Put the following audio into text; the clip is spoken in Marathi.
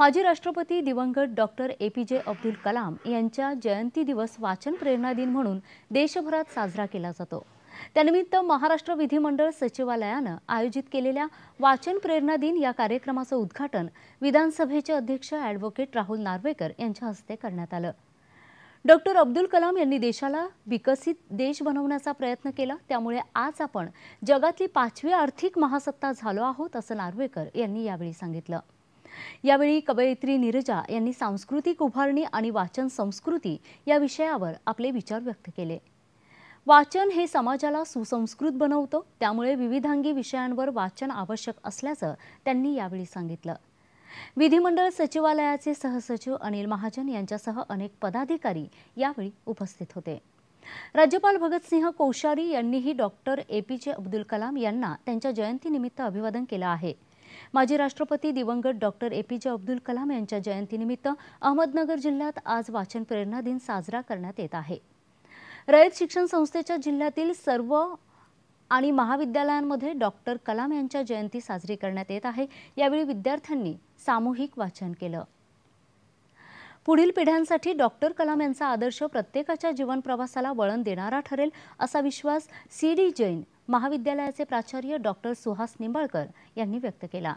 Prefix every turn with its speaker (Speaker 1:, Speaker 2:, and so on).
Speaker 1: माजी राष्ट्रपती दिवंगत डॉक्टर ए पी जे अब्दुल कलाम यांच्या जयंती दिवस वाचन प्रेरणा दिन म्हणून देशभरात साजरा केला जातो त्यानिमित्त महाराष्ट्र विधिमंडळ सचिवालयानं आयोजित केलेल्या वाचन प्रेरणा दिन या कार्यक्रमाचं उद्घाटन विधानसभेचे अध्यक्ष ॲडव्होकेट राहुल नार्वेकर यांच्या हस्ते करण्यात आलं डॉक्टर अब्दुल कलाम यांनी देशाला विकसित देश बनवण्याचा प्रयत्न केला त्यामुळे आज आपण जगातली पाचवी आर्थिक महासत्ता झालो आहोत असं नार्वेकर यांनी यावेळी सांगितलं यावेळी कवयित्री नीरजा यांनी सांस्कृतिक उभारणी आणि वाचन संस्कृती या विषयावर आपले विचार व्यक्त केले वाचन हे समाजाला सुसंस्कृत बनवतं त्यामुळे विविधांगी विषयांवर वाचन आवश्यक असल्याचं त्यांनी यावेळी सांगितलं विधिमंडळ सचिवालयाचे सहसचिव अनिल महाजन यांच्यासह अनेक पदाधिकारी यावेळी उपस्थित होते राज्यपाल भगतसिंह कोश्यारी यांनीही डॉक्टर ए पी जे अब्दुल कलाम यांना त्यांच्या जयंतीनिमित्त अभिवादन केलं आहे माजी राष्ट्रपती दिवंगत डॉक्टर ए पी जे अब्दुल कलाम यांच्या जयंतीनिमित्त अहमदनगर जिल्ह्यात आज वाचन प्रेरणा दिन साजरा करण्यात येत आहे रयत शिक्षण संस्थेच्या जिल्ह्यातील सर्व आणि महाविद्यालयांमध्ये डॉक्टर कलाम यांच्या जयंती साजरी करण्यात येत आहे यावेळी विद्यार्थ्यांनी सामूहिक वाचन केलं पुढील पिढ्यांसाठी डॉक्टर कलाम यांचा आदर्श प्रत्येकाच्या जीवन प्रवासाला वळण देणारा ठरेल असा विश्वास सी डी जैन महाविद्यालयाचे प्राचार्य डॉक्टर सुहास निंबाळकर यांनी व्यक्त केला